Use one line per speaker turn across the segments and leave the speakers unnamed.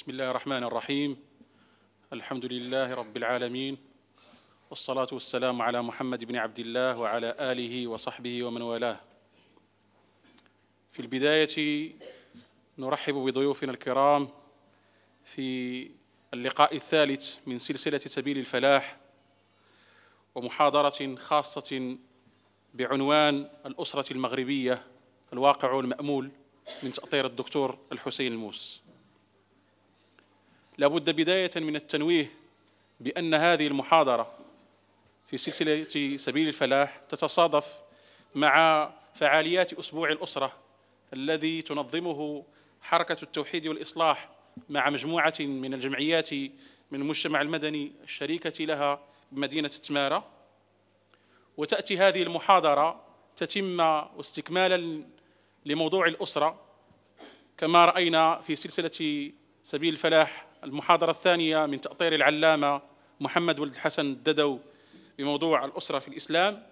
بسم الله الرحمن الرحيم الحمد لله رب العالمين والصلاة والسلام على محمد بن عبد الله وعلى آله وصحبه ومن والاه في البداية نرحب بضيوفنا الكرام في اللقاء الثالث من سلسلة سبيل الفلاح ومحاضرة خاصة بعنوان الأسرة المغربية الواقع المأمول من تأطير الدكتور الحسين الموس لابد بداية من التنويه بأن هذه المحاضرة في سلسلة سبيل الفلاح تتصادف مع فعاليات أسبوع الأسرة الذي تنظمه حركة التوحيد والإصلاح مع مجموعة من الجمعيات من المجتمع المدني الشريكة لها بمدينة تمارة وتأتي هذه المحاضرة تتم استكمالا لموضوع الأسرة كما رأينا في سلسلة سبيل الفلاح المحاضرة الثانية من تأطير العلامة محمد ولد حسن الددو بموضوع الأسرة في الإسلام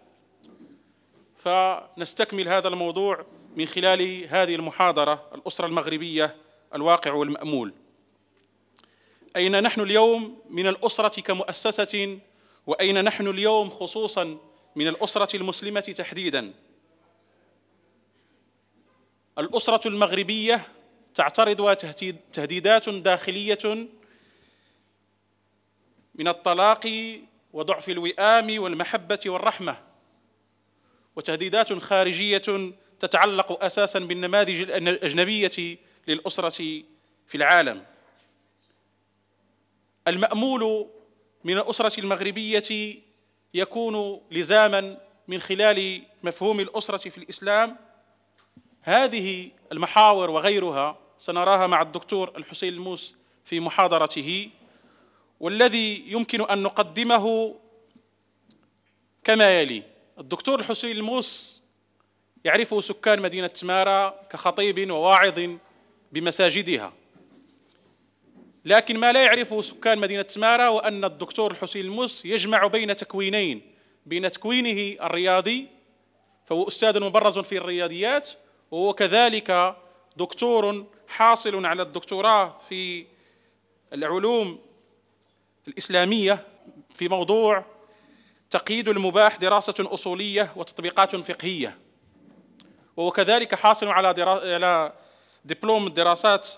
فنستكمل هذا الموضوع من خلال هذه المحاضرة الأسرة المغربية الواقع والمأمول أين نحن اليوم من الأسرة كمؤسسة وأين نحن اليوم خصوصا من الأسرة المسلمة تحديدا الأسرة المغربية تعترضها تهديدات داخلية من الطلاق وضعف الوئام والمحبة والرحمة وتهديدات خارجية تتعلق أساسا بالنماذج الأجنبية للأسرة في العالم المأمول من الأسرة المغربية يكون لزاما من خلال مفهوم الأسرة في الإسلام هذه المحاور وغيرها سنراها مع الدكتور الحسين الموس في محاضرته والذي يمكن أن نقدمه كما يلي الدكتور الحسين الموس يعرفه سكان مدينة تمارا كخطيب وواعظ بمساجدها لكن ما لا يعرفه سكان مدينة تمارا هو أن الدكتور الحسين الموس يجمع بين تكوينين بين تكوينه الرياضي فهو أستاذ مبرز في الرياضيات وهو كذلك دكتور حاصل على الدكتوراه في العلوم الإسلامية في موضوع تقييد المباح دراسة أصولية وتطبيقات فقهية وهو كذلك حاصل على على دبلوم الدراسات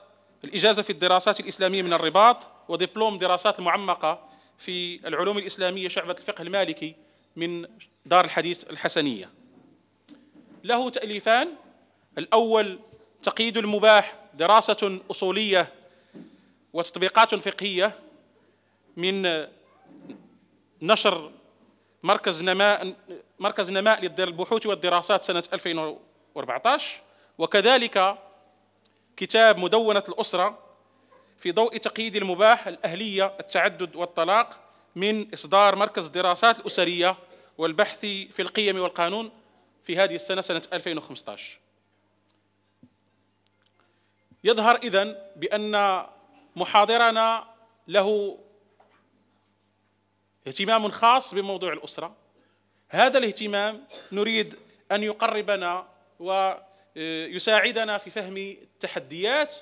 الإجازة في الدراسات الإسلامية من الرباط ودبلوم دراسات المعمقة في العلوم الإسلامية شعبة الفقه المالكي من دار الحديث الحسنية له تأليفان الأول تقييد المباح دراسة أصولية وتطبيقات فقهية من نشر مركز نماء مركز نماء للبحوث والدراسات سنة 2014 وكذلك كتاب مدونة الأسرة في ضوء تقييد المباح الأهلية التعدد والطلاق من إصدار مركز الدراسات الأسرية والبحث في القيم والقانون في هذه السنة سنة 2015 يظهر إذن بأن محاضرنا له اهتمام خاص بموضوع الأسرة هذا الاهتمام نريد أن يقربنا ويساعدنا آه، في فهم التحديات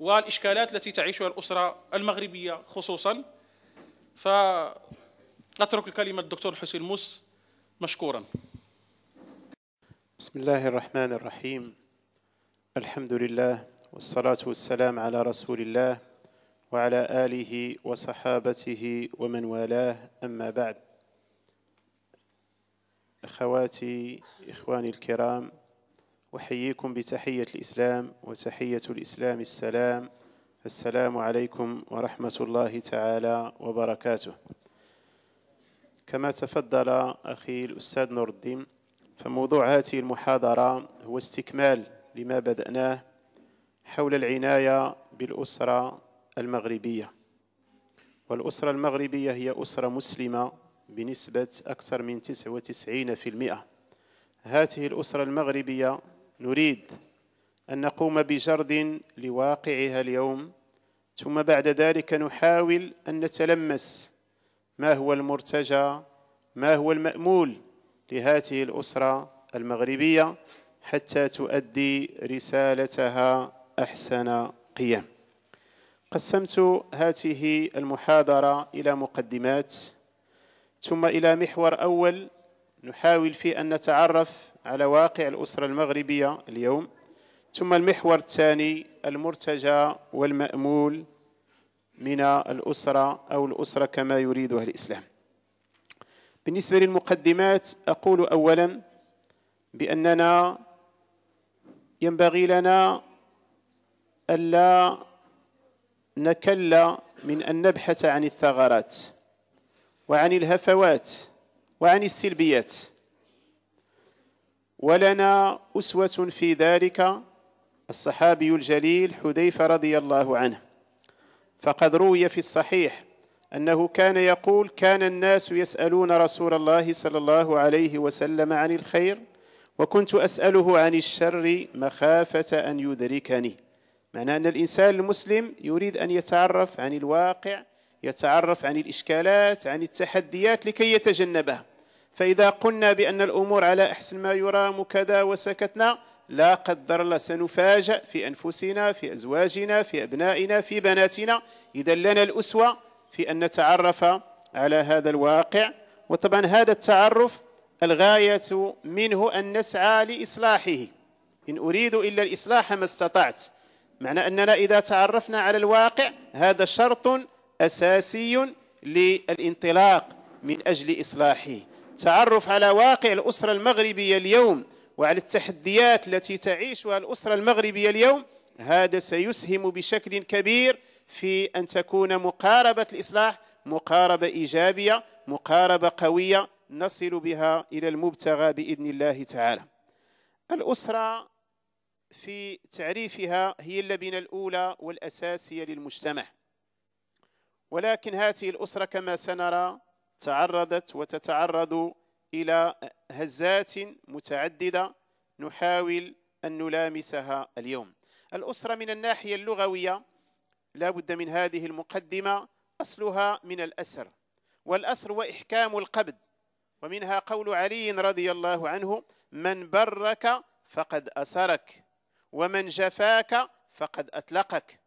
والإشكالات التي تعيشها الأسرة المغربية خصوصا فأترك الكلمة للدكتور حسين موس مشكورا
بسم الله الرحمن الرحيم الحمد لله والصلاة والسلام على رسول الله وعلى آله وصحابته ومن والاه أما بعد أخواتي إخواني الكرام أحييكم بتحية الإسلام وتحية الإسلام السلام السلام عليكم ورحمة الله تعالى وبركاته كما تفضل أخي الأستاذ نور الدين فموضوع هذه المحاضرة هو استكمال لما بدأناه حول العناية بالأسرة المغربية والأسرة المغربية هي أسرة مسلمة بنسبة أكثر من 99% هذه الأسرة المغربية نريد أن نقوم بجرد لواقعها اليوم ثم بعد ذلك نحاول أن نتلمس ما هو المرتجى ما هو المأمول لهذه الأسرة المغربية حتى تؤدي رسالتها أحسن قيام قسمت هذه المحاضرة إلى مقدمات ثم إلى محور أول نحاول فيه أن نتعرف على واقع الأسرة المغربية اليوم ثم المحور الثاني المرتجى والمأمول من الأسرة أو الأسرة كما يريدها الإسلام بالنسبة للمقدمات أقول أولا بأننا ينبغي لنا ألا نكل من أن نبحث عن الثغرات وعن الهفوات وعن السلبيات ولنا أسوة في ذلك الصحابي الجليل حذيفة رضي الله عنه فقد روي في الصحيح أنه كان يقول كان الناس يسألون رسول الله صلى الله عليه وسلم عن الخير وكنت أسأله عن الشر مخافة أن يدركني معناه أن الإنسان المسلم يريد أن يتعرف عن الواقع يتعرف عن الإشكالات عن التحديات لكي يتجنبها فإذا قلنا بأن الأمور على أحسن ما يرام كذا وسكتنا لا قدر الله سنفاجأ في أنفسنا في أزواجنا في أبنائنا في بناتنا إذا لنا الأسوة في أن نتعرف على هذا الواقع وطبعا هذا التعرف الغاية منه أن نسعى لإصلاحه إن أريد إلا الإصلاح ما استطعت معنى أننا إذا تعرفنا على الواقع هذا شرط أساسي للانطلاق من أجل إصلاحه تعرف على واقع الأسرة المغربية اليوم وعلى التحديات التي تعيشها الأسرة المغربية اليوم هذا سيسهم بشكل كبير في أن تكون مقاربة الإصلاح مقاربة إيجابية مقاربة قوية نصل بها إلى المبتغى بإذن الله تعالى الأسرة في تعريفها هي اللبنة الأولى والأساسية للمجتمع ولكن هذه الأسرة كما سنرى تعرضت وتتعرض إلى هزات متعددة نحاول أن نلامسها اليوم الأسرة من الناحية اللغوية لا بد من هذه المقدمة أصلها من الأسر والأسر وإحكام القبض ومنها قول علي رضي الله عنه من برك فقد أسرك ومن جفاك فقد أطلقك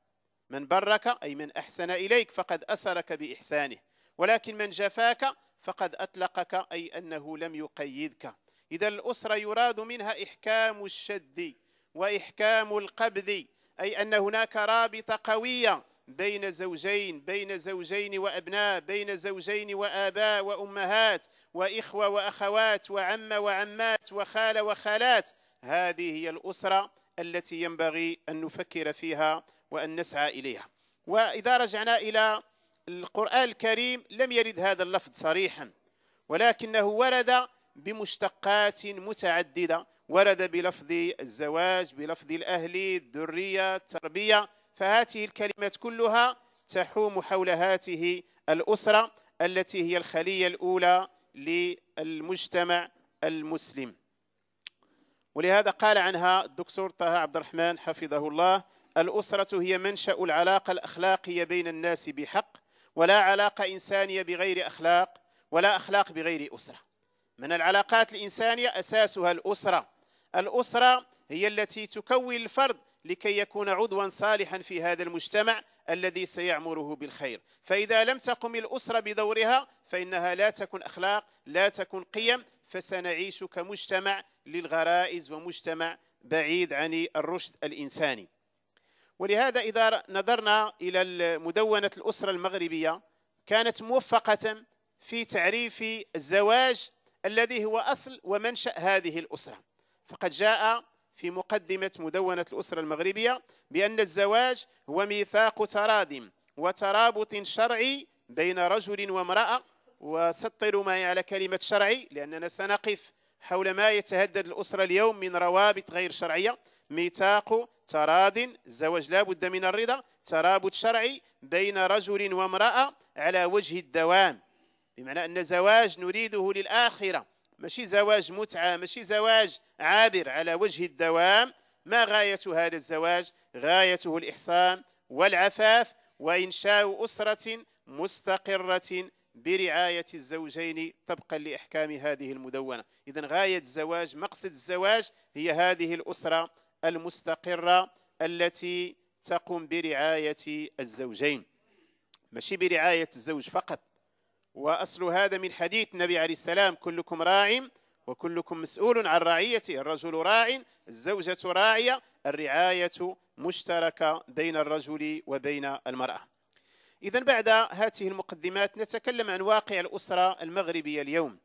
من برك أي من أحسن إليك فقد أسرك بإحسانه ولكن من جفاك فقد أطلقك أي أنه لم يقيدك إذا الأسرة يراد منها إحكام الشد وإحكام القبض أي أن هناك رابطة قوية بين زوجين بين زوجين وأبناء بين زوجين وآباء وأمهات وإخوة وأخوات وعم وعمات وخال وخالات هذه هي الأسرة التي ينبغي أن نفكر فيها وأن نسعى إليها وإذا رجعنا إلى القرآن الكريم لم يرد هذا اللفظ صريحا ولكنه ورد بمشتقات متعددة ورد بلفظ الزواج بلفظ الأهل الذرية التربية فهذه الكلمات كلها تحوم حول هاته الأسرة التي هي الخلية الأولى للمجتمع المسلم ولهذا قال عنها الدكتور طه عبد الرحمن حفظه الله الأسرة هي منشأ العلاقة الأخلاقية بين الناس بحق ولا علاقة إنسانية بغير أخلاق ولا أخلاق بغير أسرة من العلاقات الإنسانية أساسها الأسرة الأسرة هي التي تكون الفرد لكي يكون عضوا صالحا في هذا المجتمع الذي سيعمره بالخير فإذا لم تقم الأسرة بدورها فإنها لا تكن أخلاق لا تكن قيم فسنعيش كمجتمع للغرائز ومجتمع بعيد عن الرشد الإنساني ولهذا إذا نظرنا إلى مدونة الأسرة المغربية كانت موفقة في تعريف الزواج الذي هو أصل ومنشأ هذه الأسرة فقد جاء في مقدمة مدونة الأسرة المغربية بأن الزواج هو ميثاق ترادم وترابط شرعي بين رجل وامرأة وسطر ما على كلمة شرعي لأننا سنقف حول ما يتهدد الأسرة اليوم من روابط غير شرعية ميثاق تراض الزواج لا بد من الرضا ترابط شرعي بين رجل وامرأة على وجه الدوام بمعنى أن زواج نريده للآخرة ماشي زواج متعة ماشي زواج عابر على وجه الدوام ما غاية هذا الزواج غايته الإحسان والعفاف وإنشاء أسرة مستقرة برعاية الزوجين طبقا لإحكام هذه المدونة إذا غاية الزواج مقصد الزواج هي هذه الأسرة المستقرة التي تقوم برعاية الزوجين ماشي برعاية الزوج فقط وأصل هذا من حديث النبي عليه السلام كلكم راع وكلكم مسؤول عن رعيته الرجل راع الزوجة راعية الرعاية مشتركة بين الرجل وبين المرأة إذا بعد هذه المقدمات نتكلم عن واقع الأسرة المغربية اليوم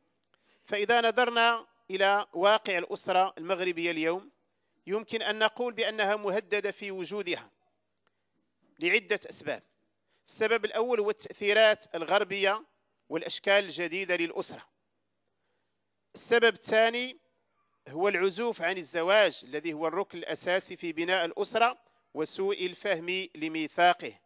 فإذا نظرنا إلى واقع الأسرة المغربية اليوم يمكن أن نقول بأنها مهددة في وجودها لعدة أسباب السبب الأول هو التأثيرات الغربية والأشكال الجديدة للأسرة السبب الثاني هو العزوف عن الزواج الذي هو الركن الأساسي في بناء الأسرة وسوء الفهم لميثاقه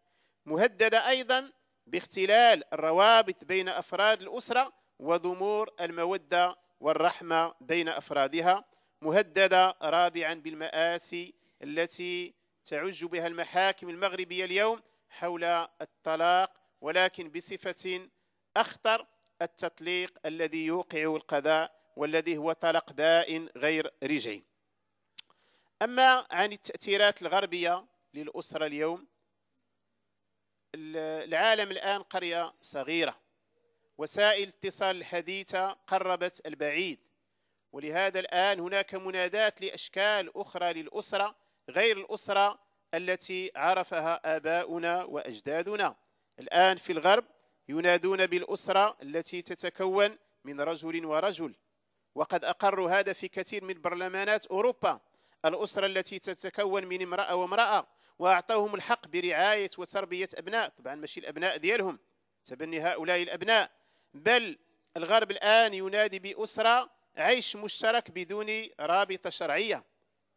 مهددة أيضا باختلال الروابط بين أفراد الأسرة وضمور المودة والرحمة بين أفرادها مهددة رابعا بالمآسي التي تعج بها المحاكم المغربية اليوم حول الطلاق ولكن بصفة أخطر التطليق الذي يوقع القضاء والذي هو طلق بائن غير رجعي أما عن التأثيرات الغربية للأسرة اليوم العالم الآن قرية صغيرة وسائل الاتصال الحديثة قربت البعيد ولهذا الآن هناك منادات لأشكال أخرى للأسرة غير الأسرة التي عرفها آباؤنا وأجدادنا الآن في الغرب ينادون بالأسرة التي تتكون من رجل ورجل وقد أقروا هذا في كثير من برلمانات أوروبا الأسرة التي تتكون من امرأة وامرأة واعطوهم الحق برعايه وتربيه ابناء طبعا ماشي الابناء ديالهم تبني هؤلاء الابناء بل الغرب الان ينادي باسره عيش مشترك بدون رابطه شرعيه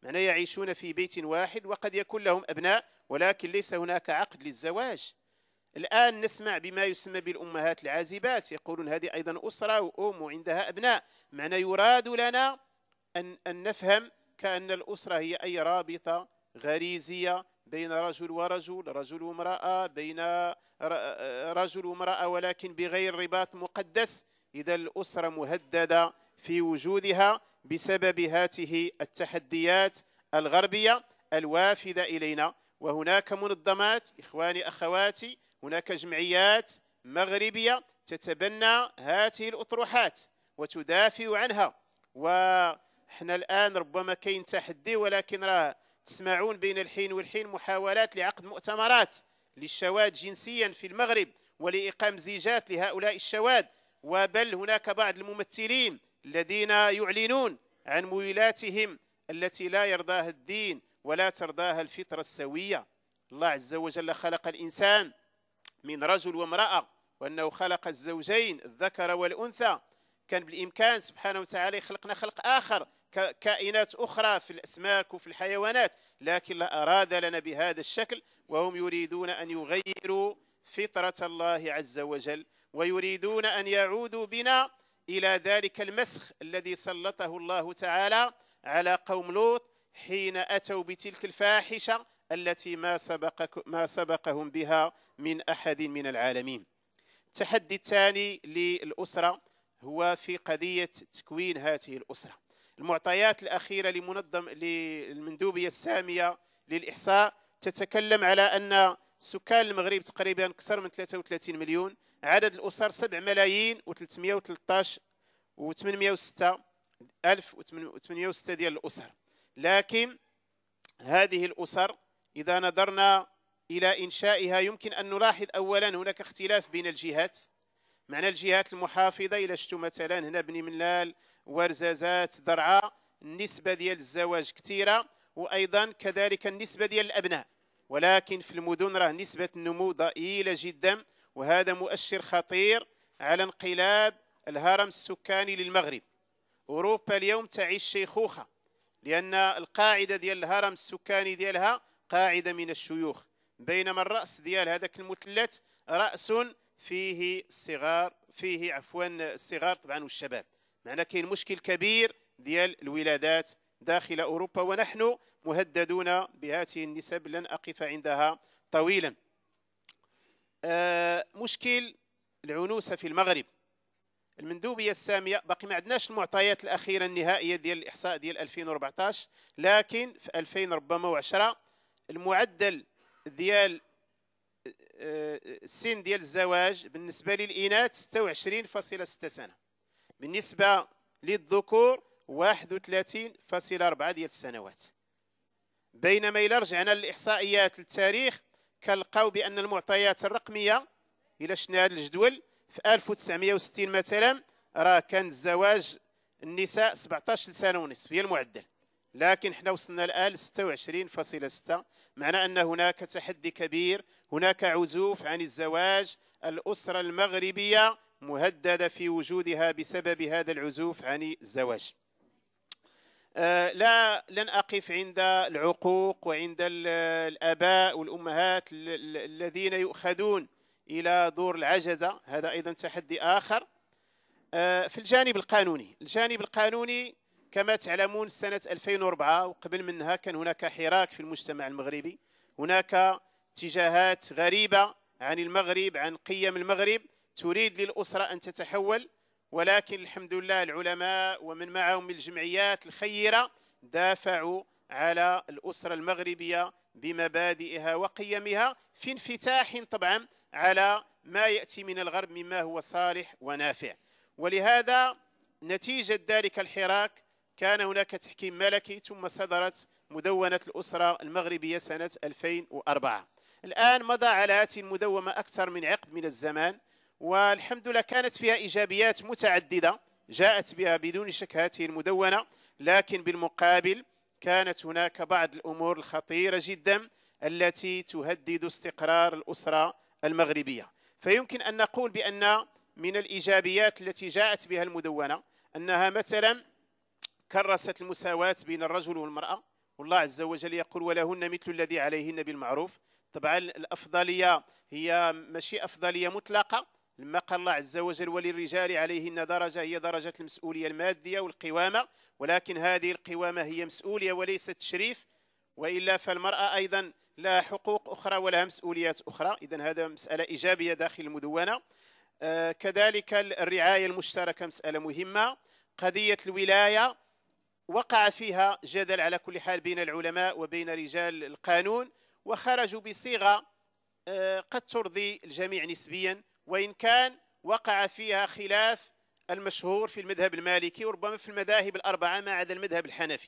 يعني يعيشون في بيت واحد وقد يكون لهم ابناء ولكن ليس هناك عقد للزواج الآن نسمع بما يسمى بالأمهات العازبات يقولون هذه أيضا أسرة وأم وعندها أبناء معنى يراد لنا أن, أن نفهم كأن الأسرة هي أي رابطة غريزية بين رجل ورجل رجل وامرأة بين رجل وامرأة ولكن بغير رباط مقدس إذا الأسرة مهددة في وجودها بسبب هذه التحديات الغربية الوافدة إلينا وهناك منظمات إخواني أخواتي هناك جمعيات مغربية تتبنى هذه الأطروحات وتدافع عنها ونحن الآن ربما كاين تحدي ولكن راه تسمعون بين الحين والحين محاولات لعقد مؤتمرات للشواذ جنسيا في المغرب ولإقام زيجات لهؤلاء الشواذ وبل هناك بعض الممثلين الذين يعلنون عن مويلاتهم التي لا يرضاها الدين ولا ترضاها الفطرة السوية الله عز وجل خلق الإنسان من رجل وامرأة وأنه خلق الزوجين الذكر والأنثى كان بالإمكان سبحانه وتعالى يخلقنا خلق آخر كائنات أخرى في الأسماك وفي الحيوانات لكن لا أراد لنا بهذا الشكل وهم يريدون أن يغيروا فطرة الله عز وجل ويريدون أن يعودوا بنا إلى ذلك المسخ الذي سلطه الله تعالى على قوم لوط حين أتوا بتلك الفاحشة التي ما, سبق ما سبقهم بها من أحد من العالمين التحدي الثاني للأسرة هو في قضية تكوين هذه الأسرة المعطيات الأخيرة لمنظم للمندوبية السامية للإحصاء تتكلم على أن سكان المغرب تقريبا أكثر من 33 مليون عدد الأسر 7 ملايين و313 و806 ألف و806 ديال الأسر لكن هذه الأسر إذا نظرنا إلى إنشائها يمكن أن نلاحظ أولا هناك اختلاف بين الجهات معنى الجهات المحافظة إلى شتو مثلا هنا بني منلال ورزازات درعا النسبه ديال الزواج كثيره وايضا كذلك النسبه ديال الابناء ولكن في المدن راه نسبه النمو ضئيله جدا وهذا مؤشر خطير على انقلاب الهرم السكاني للمغرب اوروبا اليوم تعيش شيخوخه لان القاعده ديال الهرم السكاني ديالها قاعده من الشيوخ بينما الراس ديال هذاك المثلث راس فيه صغار فيه عفوا الصغار طبعا والشباب معنا كاين مشكل كبير ديال الولادات داخل أوروبا ونحن مهددون بهذه النسب لن أقف عندها طويلا آه مشكل العنوسة في المغرب المندوبيه الساميه باقي ما عندناش المعطيات الاخيره النهائيه ديال الاحصاء ديال 2014 لكن في 2010 ربما و10 المعدل ديال آه، آه، السن ديال الزواج بالنسبه للاناث 26.6 سنه بالنسبة للذكور 31.4 ديال السنوات بينما إلا رجعنا للإحصائيات للتاريخ كنلقاو بأن المعطيات الرقمية إلا شفنا هذا الجدول في 1960 مثلا راه كان الزواج النساء 17 سنة ونصف هي المعدل لكن حنا وصلنا الآن 26.6 معنى أن هناك تحدي كبير هناك عزوف عن الزواج الأسرة المغربية مهددة في وجودها بسبب هذا العزوف عن الزواج آه، لا لن أقف عند العقوق وعند الآباء والأمهات الذين يؤخذون إلى دور العجزة هذا أيضا تحدي آخر آه، في الجانب القانوني الجانب القانوني كما تعلمون سنة 2004 وقبل منها كان هناك حراك في المجتمع المغربي هناك اتجاهات غريبة عن المغرب عن قيم المغرب تريد للأسرة أن تتحول ولكن الحمد لله العلماء ومن معهم الجمعيات الخيرة دافعوا على الأسرة المغربية بمبادئها وقيمها في انفتاح طبعا على ما يأتي من الغرب مما هو صالح ونافع ولهذا نتيجة ذلك الحراك كان هناك تحكيم ملكي ثم صدرت مدونة الأسرة المغربية سنة 2004 الآن مضى على هذه المدومة أكثر من عقد من الزمان والحمد لله كانت فيها إيجابيات متعددة جاءت بها بدون شك هذه المدونة لكن بالمقابل كانت هناك بعض الأمور الخطيرة جدا التي تهدد استقرار الأسرة المغربية فيمكن أن نقول بأن من الإيجابيات التي جاءت بها المدونة أنها مثلا كرست المساواة بين الرجل والمرأة والله عز وجل يقول ولهن مثل الذي عليهن بالمعروف طبعا الأفضلية هي ماشي أفضلية مطلقة لما قال الله عز وجل وللرجال عليهن درجة هي درجة المسؤولية المادية والقوامة ولكن هذه القوامة هي مسؤولية وليست تشريف وإلا فالمرأة أيضا لها حقوق أخرى ولها مسؤوليات أخرى إذا هذا مسألة إيجابية داخل المدونة آه، كذلك الرعاية المشتركة مسألة مهمة قضية الولاية وقع فيها جدل على كل حال بين العلماء وبين رجال القانون وخرجوا بصيغة آه، قد ترضي الجميع نسبيا وإن كان وقع فيها خلاف المشهور في المذهب المالكي وربما في المذاهب الأربعة ما عدا المذهب الحنفي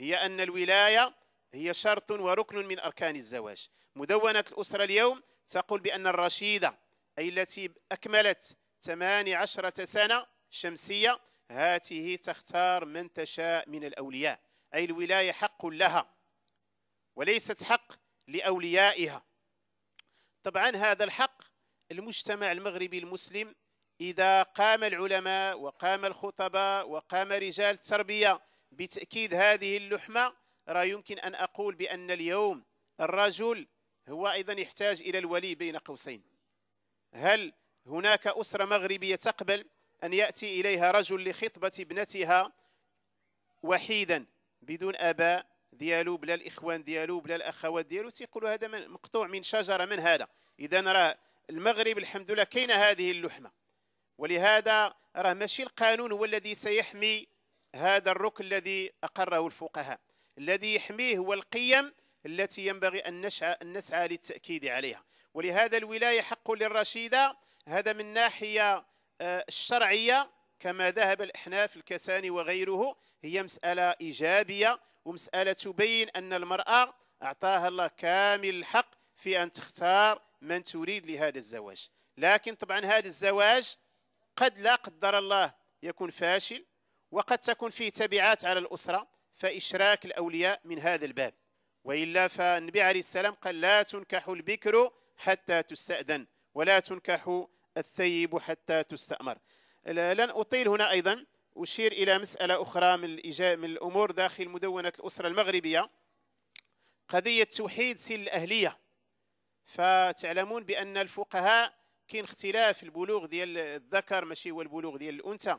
هي أن الولاية هي شرط وركن من أركان الزواج مدونة الأسرة اليوم تقول بأن الرشيدة أي التي أكملت 18 سنة شمسية هاته تختار من تشاء من الأولياء أي الولاية حق لها وليست حق لأوليائها طبعا هذا الحق المجتمع المغربي المسلم إذا قام العلماء وقام الخطباء وقام رجال التربية بتأكيد هذه اللحمة راه يمكن أن أقول بأن اليوم الرجل هو أيضا يحتاج إلى الولي بين قوسين هل هناك أسرة مغربية تقبل أن يأتي إليها رجل لخطبة ابنتها وحيدا بدون أباء ديالو بلا الإخوان ديالو بلا الأخوات ديالو تيقولوا هذا مقطوع من شجرة من هذا إذا راه المغرب الحمد لله كاينه هذه اللحمه ولهذا راه ماشي القانون هو الذي سيحمي هذا الركن الذي اقره الفقهاء الذي يحميه هو القيم التي ينبغي ان نسعى ان نسعى للتاكيد عليها ولهذا الولايه حق للرشيده هذا من ناحيه آه، الشرعيه كما ذهب الاحناف الكساني وغيره هي مساله ايجابيه ومساله تبين ان المراه اعطاها الله كامل الحق في ان تختار من تريد لهذا الزواج لكن طبعا هذا الزواج قد لا قدر الله يكون فاشل وقد تكون فيه تبعات على الأسرة فإشراك الأولياء من هذا الباب وإلا فالنبي عليه السلام قال لا تنكح البكر حتى تستأذن ولا تنكح الثيب حتى تستأمر لن أطيل هنا أيضا أشير إلى مسألة أخرى من, من الأمور داخل مدونة الأسرة المغربية قضية توحيد سن الأهلية فتعلمون بأن الفقهاء كاين اختلاف البلوغ ديال الذكر ماشي هو البلوغ ديال الأنثى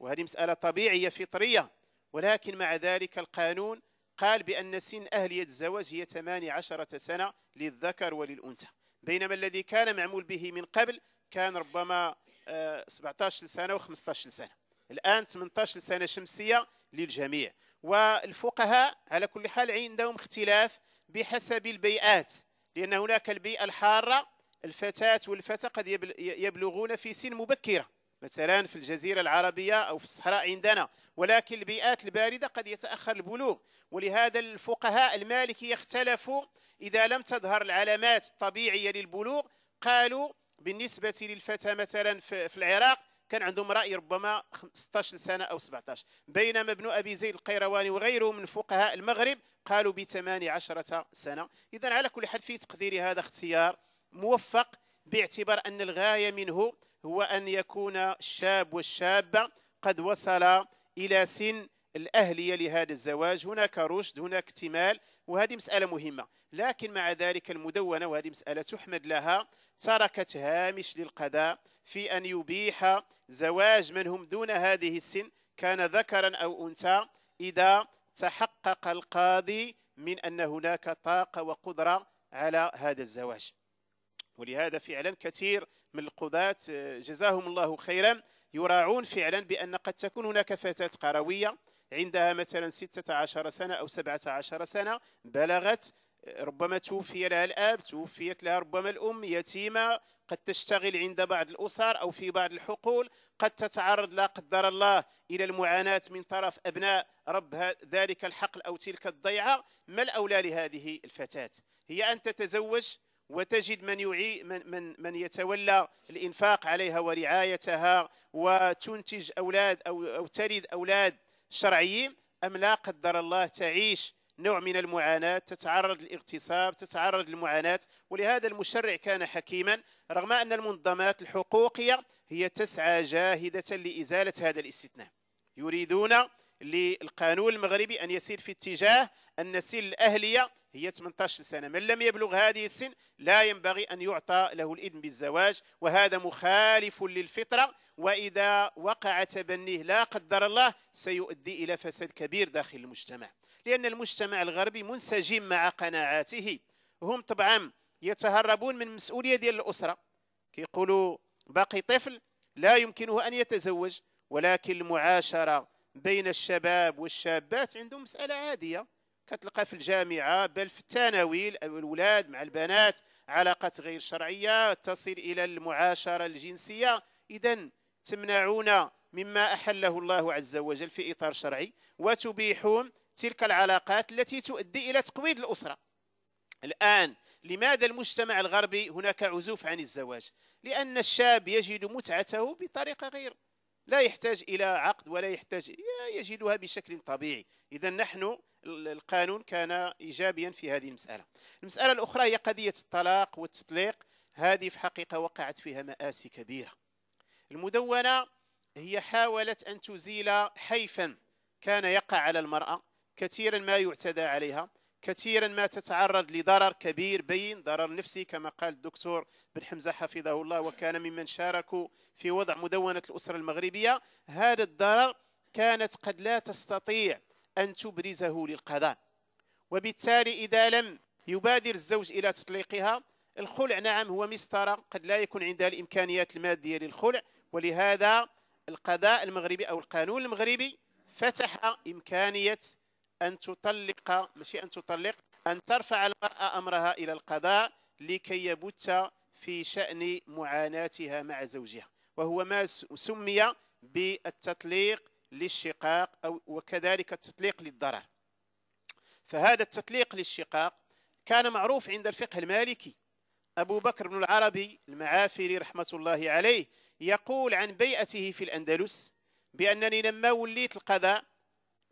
وهذه مسألة طبيعية فطرية ولكن مع ذلك القانون قال بأن سن أهلية الزواج هي 18 سنة للذكر وللأنثى بينما الذي كان معمول به من قبل كان ربما 17 سنة و15 سنة الآن 18 سنة شمسية للجميع والفقهاء على كل حال عندهم اختلاف بحسب البيئات لأن هناك البيئة الحارة الفتاة والفتى قد يبلغون في سن مبكرة مثلا في الجزيرة العربية أو في الصحراء عندنا ولكن البيئات الباردة قد يتأخر البلوغ ولهذا الفقهاء المالكية اختلفوا إذا لم تظهر العلامات الطبيعية للبلوغ قالوا بالنسبة للفتى مثلا في العراق كان عندهم راي ربما 16 سنه او 17 بينما ابن ابي زيد القيرواني وغيره من فقهاء المغرب قالوا ب 18 سنه اذا على كل حال في تقديري هذا اختيار موفق باعتبار ان الغايه منه هو ان يكون الشاب والشابه قد وصل الى سن الاهليه لهذا الزواج هناك رشد هناك اكتمال وهذه مساله مهمه لكن مع ذلك المدونه وهذه مساله تحمد لها تركت هامش للقضاء في أن يبيح زواج من هم دون هذه السن كان ذكرا أو أنثى إذا تحقق القاضي من أن هناك طاقة وقدرة على هذا الزواج ولهذا فعلا كثير من القضاة جزاهم الله خيرا يراعون فعلا بأن قد تكون هناك فتاة قروية عندها مثلا 16 سنة أو 17 سنة بلغت ربما توفي لها الاب توفيت لها ربما الام يتيمه قد تشتغل عند بعض الاسر او في بعض الحقول قد تتعرض لا قدر الله الى المعاناه من طرف ابناء رب ذلك الحقل او تلك الضيعه ما الاولى لهذه الفتاه هي ان تتزوج وتجد من يعي من من من يتولى الانفاق عليها ورعايتها وتنتج اولاد او او تلد اولاد شرعيين ام لا قدر الله تعيش نوع من المعاناة تتعرض للاغتصاب تتعرض للمعاناة ولهذا المشرع كان حكيما رغم أن المنظمات الحقوقية هي تسعى جاهدة لإزالة هذا الاستثناء يريدون للقانون المغربي أن يسير في اتجاه أن سن الأهلية هي 18 سنة من لم يبلغ هذه السن لا ينبغي أن يعطى له الإذن بالزواج وهذا مخالف للفطرة وإذا وقع تبنيه لا قدر الله سيؤدي إلى فساد كبير داخل المجتمع لأن المجتمع الغربي منسجم مع قناعاته هم طبعا يتهربون من المسؤولية ديال الأسرة كيقولوا باقي طفل لا يمكنه أن يتزوج ولكن المعاشرة بين الشباب والشابات عندهم مسألة عادية كتلقى في الجامعة بل في الثانوي الأولاد مع البنات علاقات غير شرعية تصل إلى المعاشرة الجنسية إذا تمنعون مما أحله الله عز وجل في إطار شرعي وتبيحون تلك العلاقات التي تؤدي إلى تقويض الأسرة الآن لماذا المجتمع الغربي هناك عزوف عن الزواج لأن الشاب يجد متعته بطريقة غير لا يحتاج إلى عقد ولا يحتاج يجدها بشكل طبيعي إذا نحن القانون كان إيجابيا في هذه المسألة المسألة الأخرى هي قضية الطلاق والتطليق هذه في حقيقة وقعت فيها مآسي كبيرة المدونة هي حاولت أن تزيل حيفا كان يقع على المرأة كثيرا ما يعتدى عليها كثيرا ما تتعرض لضرر كبير بين ضرر نفسي كما قال الدكتور بن حمزة حفظه الله وكان ممن شاركوا في وضع مدونة الأسرة المغربية هذا الضرر كانت قد لا تستطيع أن تبرزه للقضاء وبالتالي إذا لم يبادر الزوج إلى تطليقها الخلع نعم هو مسطرة قد لا يكون عندها الإمكانيات المادية للخلع ولهذا القضاء المغربي أو القانون المغربي فتح إمكانية أن تطلق ماشي أن تطلق أن ترفع المرأة أمرها إلى القضاء لكي يبت في شأن معاناتها مع زوجها وهو ما سمي بالتطليق للشقاق أو وكذلك التطليق للضرر فهذا التطليق للشقاق كان معروف عند الفقه المالكي أبو بكر بن العربي المعافري رحمة الله عليه يقول عن بيئته في الأندلس بأنني لما وليت القضاء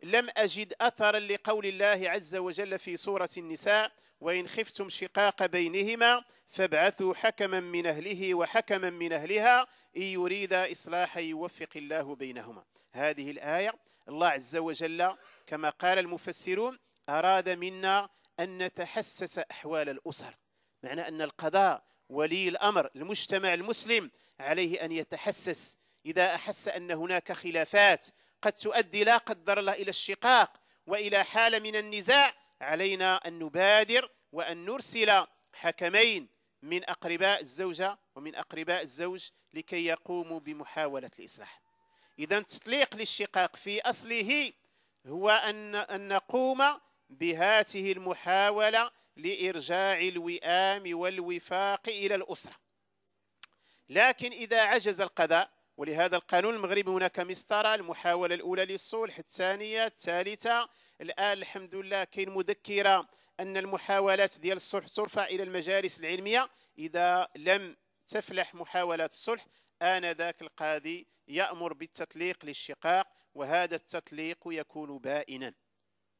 لم أجد أثرا لقول الله عز وجل في سورة النساء وإن خفتم شقاق بينهما فابعثوا حكما من أهله وحكما من أهلها إن يريد إصلاحا يوفق الله بينهما هذه الآية الله عز وجل كما قال المفسرون أراد منا أن نتحسس أحوال الأسر معنى أن القضاء ولي الأمر المجتمع المسلم عليه أن يتحسس إذا أحس أن هناك خلافات قد تؤدي لا قدر الله إلى الشقاق وإلى حالة من النزاع علينا أن نبادر وأن نرسل حكمين من أقرباء الزوجة ومن أقرباء الزوج لكي يقوموا بمحاولة الإصلاح إذا تطليق للشقاق في أصله هو أن, أن نقوم بهاته المحاولة لإرجاع الوئام والوفاق إلى الأسرة لكن إذا عجز القضاء ولهذا القانون المغربي هناك مسطره المحاوله الاولى للصلح الثانيه الثالثه الان الحمد لله كاين مذكره ان المحاولات ديال الصلح ترفع الى المجالس العلميه اذا لم تفلح محاولات الصلح آنذاك القاضي يأمر بالتطليق للشقاق وهذا التطليق يكون بائنا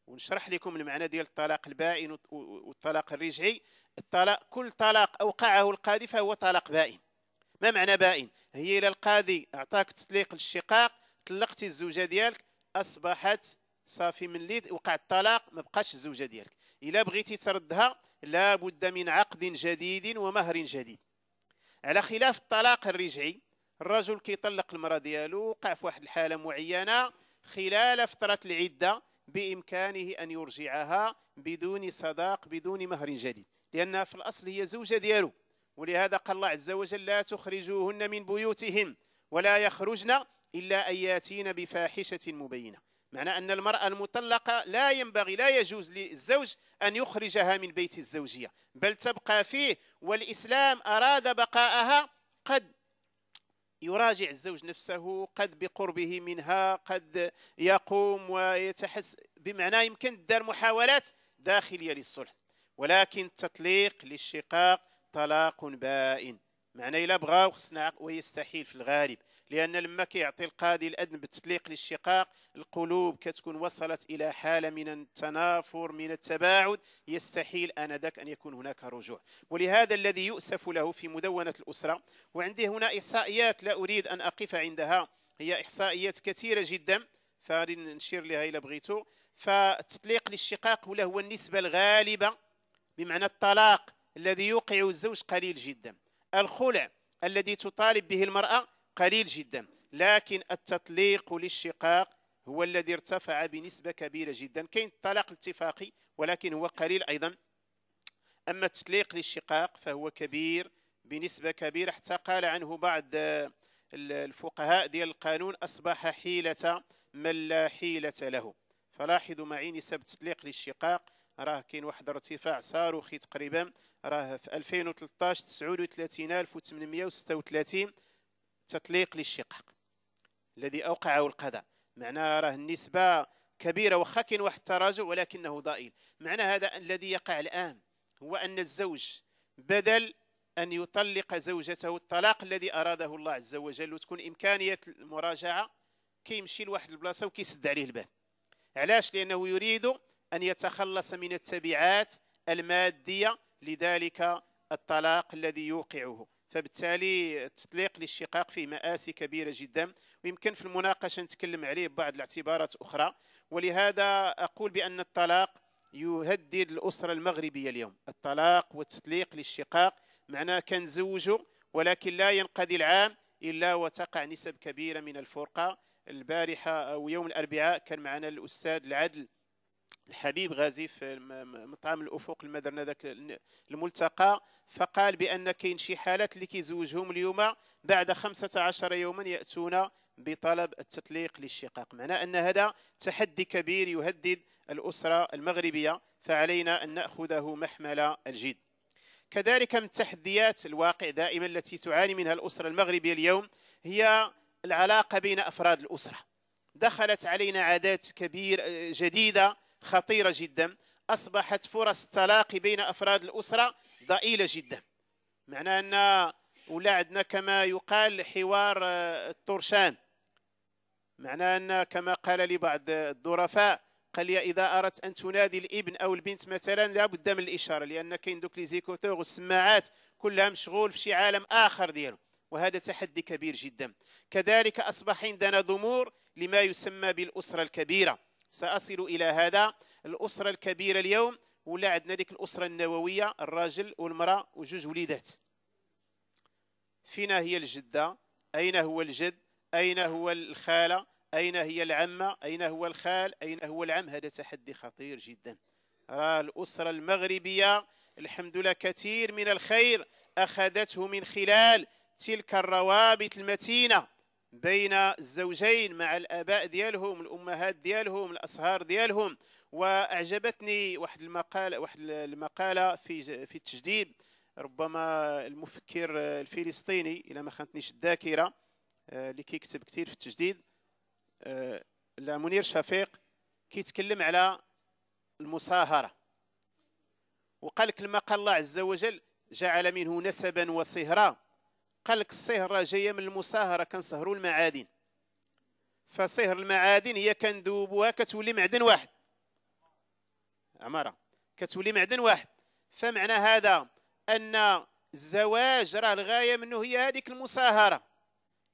ونشرح لكم المعنى ديال الطلاق البائن والطلاق الرجعي الطلاق كل طلاق أوقعه القاضي فهو طلاق بائن ما معنى بائن هي إلى القاضي أعطاك تطليق للشقاق طلقتي الزوجة ديالك أصبحت صافي من ليت وقع الطلاق ما بقاش الزوجة ديالك إلا بغيتي تردها لا بد من عقد جديد ومهر جديد على خلاف الطلاق الرجعي الرجل كيطلق المرأة ديالو وقع في واحد الحالة معينة خلال فترة العدة بإمكانه أن يرجعها بدون صداق بدون مهر جديد لأنها في الأصل هي زوجة ديالو ولهذا قال الله عز وجل لا تخرجوهن من بيوتهن ولا يخرجن إلا أن ياتين بفاحشة مبينة معنى أن المرأة المطلقة لا ينبغي لا يجوز للزوج أن يخرجها من بيت الزوجية بل تبقى فيه والإسلام أراد بقاءها قد يراجع الزوج نفسه قد بقربه منها قد يقوم ويتحس بمعنى يمكن دار محاولات داخلية للصلح ولكن التطليق للشقاق طلاق بائن معنى الا بغاو خصنا ويستحيل في الغالب لان لما كيعطي القاضي الاذن بالتطليق للشقاق القلوب كتكون وصلت الى حاله من التنافر من التباعد يستحيل انذاك ان يكون هناك رجوع ولهذا الذي يؤسف له في مدونه الاسره وعندي هنا احصائيات لا اريد ان اقف عندها هي احصائيات كثيره جدا فنشير لها الى بغيتو فالتطليق للشقاق هو النسبه الغالبه بمعنى الطلاق الذي يوقع الزوج قليل جدا الخلع الذي تطالب به المرأة قليل جدا لكن التطليق للشقاق هو الذي ارتفع بنسبة كبيرة جدا كاين الطلاق الاتفاقي ولكن هو قليل أيضا أما التطليق للشقاق فهو كبير بنسبة كبيرة حتى قال عنه بعض الفقهاء ديال القانون أصبح حيلة من لا حيلة له فلاحظوا معي نسب التطليق للشقاق راه كاين واحد الارتفاع صاروخي تقريبا راه في 2013 39836 تطليق للشقاق الذي اوقعه القضاء معناه راه النسبه كبيره واخا كاين واحد التراجع ولكنه ضئيل معنى هذا الذي يقع الان هو ان الزوج بدل ان يطلق زوجته الطلاق الذي اراده الله عز وجل وتكون امكانيه المراجعه كيمشي لواحد البلاصه وكيسد عليه الباب علاش لانه يريد ان يتخلص من التبعات الماديه لذلك الطلاق الذي يوقعه فبالتالي التطليق للشقاق فيه مآسي كبيرة جدا ويمكن في المناقشة نتكلم عليه ببعض الاعتبارات أخرى ولهذا أقول بأن الطلاق يهدد الأسرة المغربية اليوم الطلاق والتطليق للشقاق معناه كنزوجوا ولكن لا ينقضي العام إلا وتقع نسب كبيرة من الفرقة البارحة أو يوم الأربعاء كان معنا الأستاذ العدل الحبيب غازي في مطعم الافق درنا ذاك الملتقى فقال بان كاين شي حالات اللي كيزوجهم اليوم بعد 15 يوما ياتون بطلب التطليق للشقاق معناه ان هذا تحدي كبير يهدد الاسره المغربيه فعلينا ان ناخذه محمل الجد كذلك من التحديات الواقع دائما التي تعاني منها الاسره المغربيه اليوم هي العلاقه بين افراد الاسره دخلت علينا عادات كبير آه، جديده خطيرة جدا أصبحت فرص التلاقي بين أفراد الأسرة ضئيلة جدا معناه أن ولا عندنا كما يقال حوار آه، الطرشان معناه أن كما قال لي بعض الظرفاء قال لي إذا أردت أن تنادي الابن أو البنت مثلا لابد من الإشارة لأن كاين دوك لي زيكوتور والسماعات كلها مشغول في شي عالم آخر ديالو وهذا تحدي كبير جدا كذلك أصبح عندنا ضمور لما يسمى بالأسرة الكبيرة سأصل إلى هذا الأسرة الكبيرة اليوم ولا عندنا ديك الأسرة النووية الراجل والمرأة وجوج وليدات فينا هي الجدة أين هو الجد أين هو الخالة أين هي العمة أين هو الخال أين هو العم هذا تحدي خطير جدا راه الأسرة المغربية الحمد لله كثير من الخير أخذته من خلال تلك الروابط المتينة بين الزوجين مع الاباء ديالهم الامهات ديالهم الاصهار ديالهم واعجبتني واحد المقاله واحد المقاله في في التجديد ربما المفكر الفلسطيني الى ما خانتنيش الذاكره آه، اللي كيكتب كثير في التجديد آه، لا منير شفيق كيتكلم على المصاهره وقال لك المقال الله عز وجل جعل منه نسبا وصهرا قال لك الصهر راه جايه من المساهره كنسهروا المعادن فصهر المعادن هي كندوبوها كتولي معدن واحد عماره كتولي معدن واحد فمعنى هذا ان الزواج راه الغايه منه هي هذيك المساهره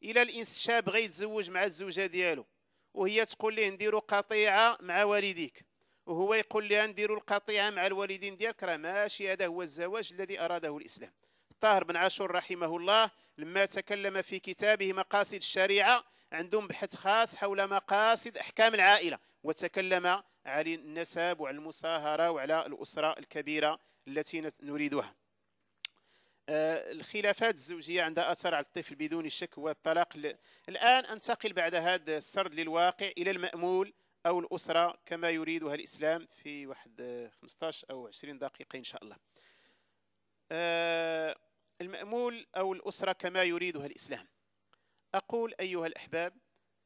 الى الانس بغى يتزوج مع الزوجه ديالو وهي تقول ليه نديروا قطيعه مع والديك وهو يقول لها نديروا القطيعه مع الوالدين ديالك راه ماشي هذا هو الزواج الذي اراده الاسلام الطاهر بن عاشور رحمه الله لما تكلم في كتابه مقاصد الشريعة عندهم بحث خاص حول مقاصد أحكام العائلة وتكلم على النسب وعلى المصاهرة وعلى الأسرة الكبيرة التي نريدها آه، الخلافات الزوجية عندها أثر على الطفل بدون شك والطلاق الآن أنتقل بعد هذا السرد للواقع إلى المأمول أو الأسرة كما يريدها الإسلام في واحد 15 أو 20 دقيقة إن شاء الله آه، المأمول أو الأسرة كما يريدها الإسلام أقول أيها الأحباب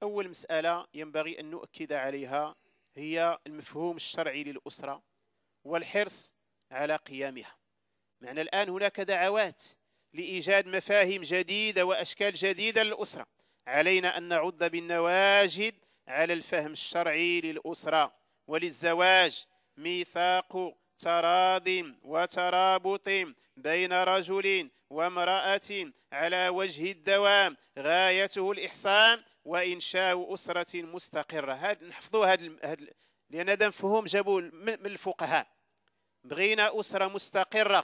أول مسألة ينبغي أن نؤكد عليها هي المفهوم الشرعي للأسرة والحرص على قيامها معنى الآن هناك دعوات لإيجاد مفاهيم جديدة وأشكال جديدة للأسرة علينا أن نعض بالنواجد على الفهم الشرعي للأسرة وللزواج ميثاق تراض وترابط بين رجل وامرأة على وجه الدوام غايته الإحسان وإنشاء أسرة مستقرة هاد نحفظوا هاد, هاد لأن هذا مفهوم جابوه من الفقهاء بغينا أسرة مستقرة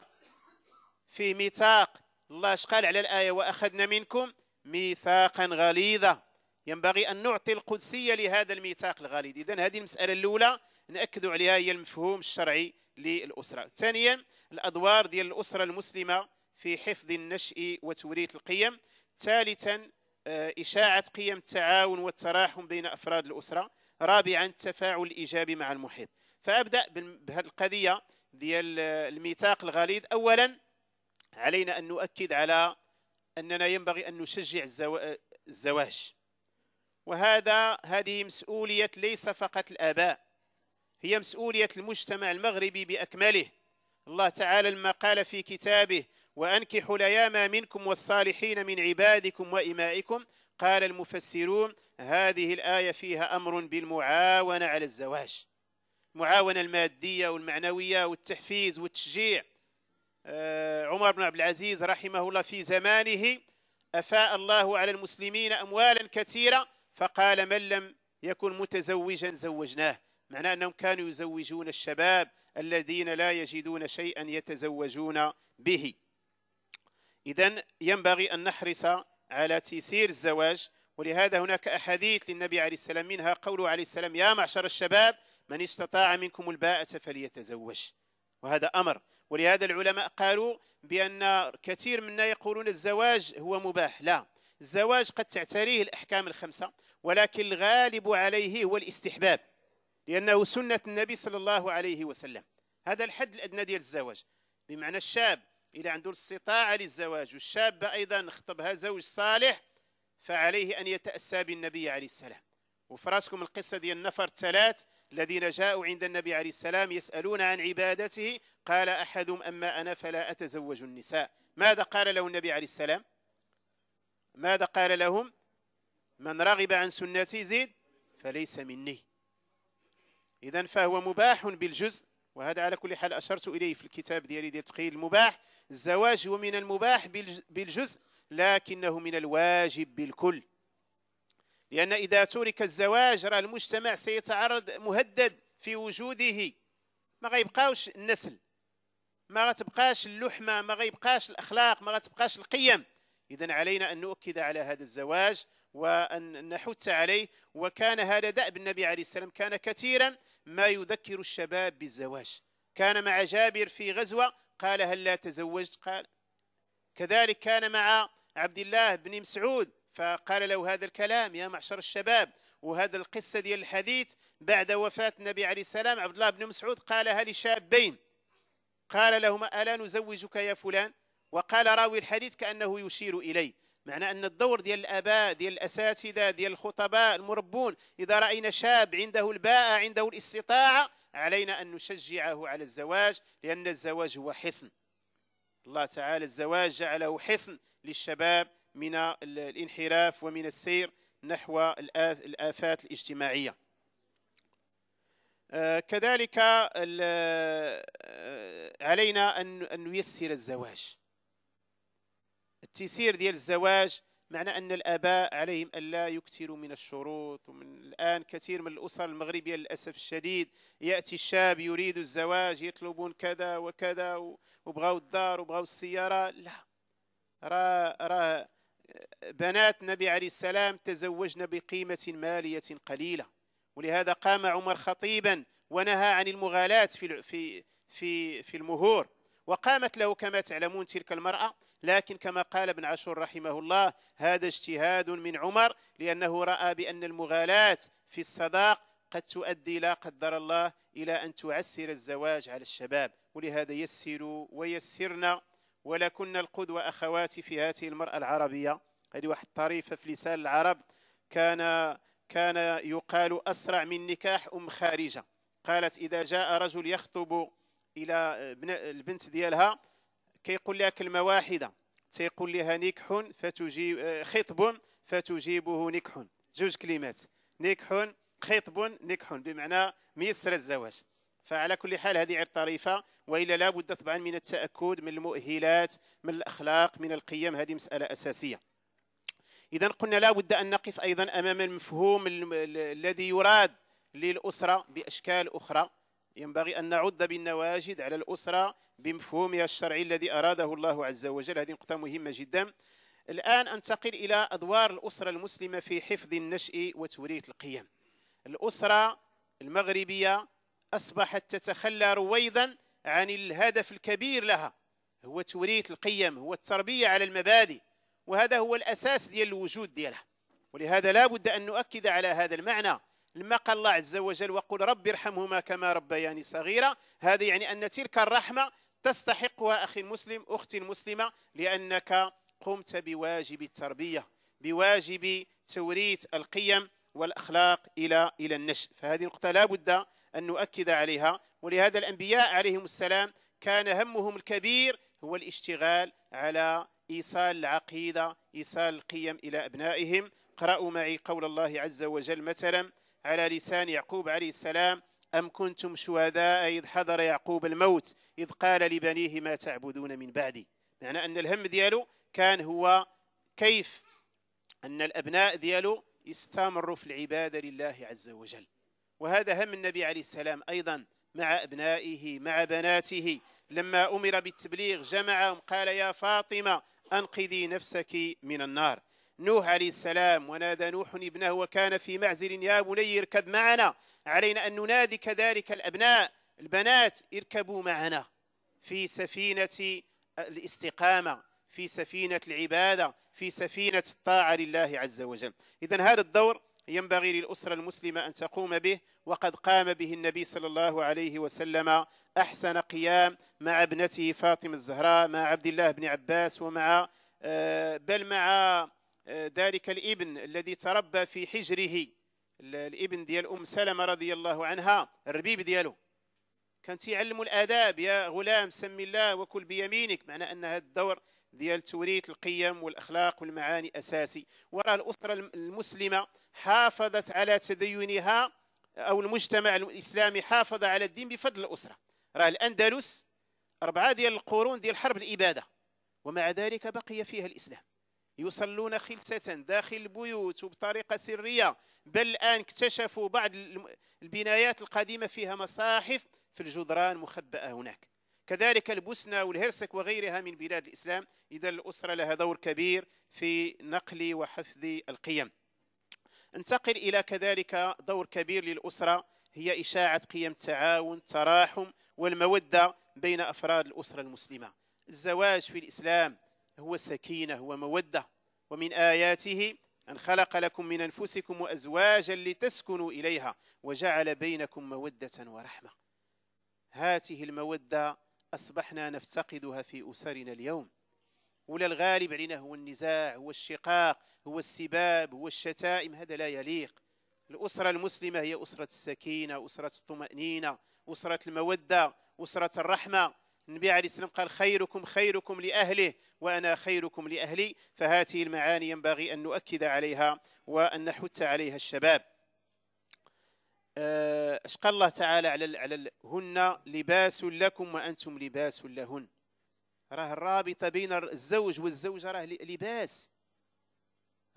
في ميثاق الله قال على الآية وأخذنا منكم ميثاقا غليظا ينبغي أن نعطي القدسية لهذا الميثاق الغليظ إذا هذه المسألة الأولى نأكد عليها هي المفهوم الشرعي للأسرة ثانيا الأدوار ديال الأسرة المسلمة في حفظ النشء وتوريث القيم ثالثا آه، إشاعة قيم التعاون والتراحم بين أفراد الأسرة رابعا التفاعل الإيجابي مع المحيط فأبدأ بهذه القضية ديال آه، الميثاق الغليظ أولا علينا أن نؤكد على أننا ينبغي أن نشجع آه، الزواج وهذا هذه مسؤولية ليس فقط الآباء هي مسؤولية المجتمع المغربي بأكمله الله تعالى لما قال في كتابه وأنكحوا الأيام منكم والصالحين من عبادكم وإمائكم قال المفسرون هذه الآية فيها أمر بالمعاونة على الزواج المعاونة المادية والمعنوية والتحفيز والتشجيع آه، عمر بن عبد العزيز رحمه الله في زمانه أفاء الله على المسلمين أموالا كثيرة فقال من لم يكن متزوجا زوجناه معناه أنهم كانوا يزوجون الشباب الذين لا يجدون شيئا يتزوجون به إذا ينبغي أن نحرص على تيسير الزواج ولهذا هناك أحاديث للنبي عليه السلام منها قوله عليه السلام يا معشر الشباب من استطاع منكم الباءة فليتزوج وهذا أمر ولهذا العلماء قالوا بأن كثير منا يقولون الزواج هو مباح لا الزواج قد تعتريه الأحكام الخمسة ولكن الغالب عليه هو الاستحباب لأنه سنة النبي صلى الله عليه وسلم هذا الحد الأدنى ديال الزواج بمعنى الشاب إلى عنده الاستطاعة للزواج والشابة أيضا خطبها زوج صالح فعليه أن يتأسى بالنبي عليه السلام وفراسكم القصة ديال النفر الثلاث الذين جاءوا عند النبي عليه السلام يسألون عن عبادته قال أحدهم أما أنا فلا أتزوج النساء ماذا قال له النبي عليه السلام ماذا قال لهم من رغب عن سنتي زيد فليس مني إذا فهو مباح بالجزء وهذا على كل حال أشرت إليه في الكتاب ديالي ديال تقييد المباح الزواج هو من المباح بالجزء لكنه من الواجب بالكل لأن إذا ترك الزواج راه المجتمع سيتعرض مهدد في وجوده ما غيبقاوش النسل ما غتبقاش اللحمة ما غيبقاش الأخلاق ما غتبقاش القيم إذا علينا أن نؤكد على هذا الزواج وأن نحث عليه وكان هذا دأب النبي عليه السلام كان كثيرا ما يذكر الشباب بالزواج كان مع جابر في غزوة قال هل لا تزوجت قال كذلك كان مع عبد الله بن مسعود فقال له هذا الكلام يا معشر الشباب وهذا القصة ديال الحديث بعد وفاة النبي عليه السلام عبد الله بن مسعود قالها لشابين قال لهما ألا نزوجك يا فلان وقال راوي الحديث كأنه يشير إليه معنى ان الدور ديال الاباء ديال الاساتذه ديال الخطباء المربون اذا راينا شاب عنده الباءه عنده الاستطاعه علينا ان نشجعه على الزواج لان الزواج هو حصن الله تعالى الزواج جعله حصن للشباب من الانحراف ومن السير نحو الافات الاجتماعيه آه، كذلك آه، علينا ان نيسر الزواج التيسير ديال الزواج معنى أن الآباء عليهم ألا يكثروا من الشروط ومن الآن كثير من الأسر المغربية للأسف الشديد يأتي الشاب يريد الزواج يطلبون كذا وكذا وبغاو الدار وبغاو السيارة لا راه راه بنات النبي عليه السلام تزوجن بقيمة مالية قليلة ولهذا قام عمر خطيبا ونهى عن المغالاة في في في, في المهور وقامت له كما تعلمون تلك المرأة لكن كما قال ابن عاشور رحمه الله هذا اجتهاد من عمر لأنه رأى بأن المغالاة في الصداق قد تؤدي لا قدر الله إلى أن تعسر الزواج على الشباب ولهذا يسروا ويسرنا ولكن القدوة أخواتي في هذه المرأة العربية هذه واحد طريفة في لسان العرب كان كان يقال أسرع من نكاح أم خارجة قالت إذا جاء رجل يخطب الى آه، آه، البنت ديالها كيقول لها كلمه واحده تيقول لها نكح فتجيب آه، خطب فتجيبه نكح جوج كلمات نكح خطب نكح بمعنى ميسر الزواج فعلى كل حال هذه عير طريفه والا لا بد طبعا من التاكد من المؤهلات من الاخلاق من القيم هذه مساله اساسيه اذا قلنا لا بد ان نقف ايضا امام المفهوم الذي يراد للاسره باشكال اخرى ينبغي أن نعض بالنواجد على الأسرة بمفهومها الشرعي الذي أراده الله عز وجل هذه نقطة مهمة جدا الآن أنتقل إلى أدوار الأسرة المسلمة في حفظ النشء وتوريث القيم الأسرة المغربية أصبحت تتخلى رويدا عن الهدف الكبير لها هو توريث القيم هو التربية على المبادئ وهذا هو الأساس ديال الوجود ديالها ولهذا لا بد أن نؤكد على هذا المعنى لما قال الله عز وجل وقل رب ارحمهما كما ربياني صغيرة هذا يعني أن تلك الرحمة تستحقها أخي المسلم أختي المسلمة لأنك قمت بواجب التربية بواجب توريث القيم والأخلاق إلى إلى النشء فهذه نقطة لا بد أن نؤكد عليها ولهذا الأنبياء عليهم السلام كان همهم الكبير هو الاشتغال على إيصال العقيدة إيصال القيم إلى أبنائهم قرأوا معي قول الله عز وجل مثلا على لسان يعقوب عليه السلام أم كنتم شهداء إذ حضر يعقوب الموت إذ قال لبنيه ما تعبدون من بعدي معنى أن الهم ديالو كان هو كيف أن الأبناء ديالو يستمروا في العبادة لله عز وجل وهذا هم النبي عليه السلام أيضا مع أبنائه مع بناته لما أمر بالتبليغ جمعهم قال يا فاطمة أنقذي نفسك من النار نوح عليه السلام ونادى نوح ابنه وكان في معزل يا بني اركب معنا علينا أن ننادي كذلك الأبناء البنات اركبوا معنا في سفينة الاستقامة في سفينة العبادة في سفينة الطاعة لله عز وجل إذا هذا الدور ينبغي للأسرة المسلمة أن تقوم به وقد قام به النبي صلى الله عليه وسلم أحسن قيام مع ابنته فاطمة الزهراء مع عبد الله بن عباس ومع آه، بل مع ذلك الابن الذي تربى في حجره الابن ديال ام سلمه رضي الله عنها الربيب ديالو كان تيعلموا الاداب يا غلام سمي الله وكل بيمينك معنى ان هذا الدور ديال توريث القيم والاخلاق والمعاني اساسي وراه الاسره المسلمه حافظت على تدينها او المجتمع الاسلامي حافظ على الدين بفضل الاسره راه الاندلس اربعه ديال القرون ديال حرب الاباده ومع ذلك بقي فيها الاسلام يصلون خلسة داخل البيوت وبطريقة سرية بل الآن اكتشفوا بعض البنايات القديمة فيها مصاحف في الجدران مخبأة هناك كذلك البوسنة والهرسك وغيرها من بلاد الإسلام إذا الأسرة لها دور كبير في نقل وحفظ القيم انتقل إلى كذلك دور كبير للأسرة هي إشاعة قيم التعاون التراحم والمودة بين أفراد الأسرة المسلمة الزواج في الإسلام هو سكينة هو مودة ومن آياته أن خلق لكم من أنفسكم وأزواجا لتسكنوا إليها وجعل بينكم مودة ورحمة هاته المودة أصبحنا نفتقدها في أسرنا اليوم ولا الغالب علينا هو النزاع هو الشقاق هو السباب هو الشتائم هذا لا يليق الأسرة المسلمة هي أسرة السكينة أسرة الطمأنينة أسرة المودة أسرة الرحمة النبي عليه السلام قال خيركم خيركم لأهله وأنا خيركم لأهلي فهذه المعاني ينبغي أن نؤكد عليها وأن نحث عليها الشباب آه، اش قال الله تعالى على على هن لباس لكم وانتم لباس لهن راه الرابطه بين الزوج والزوجه راه لباس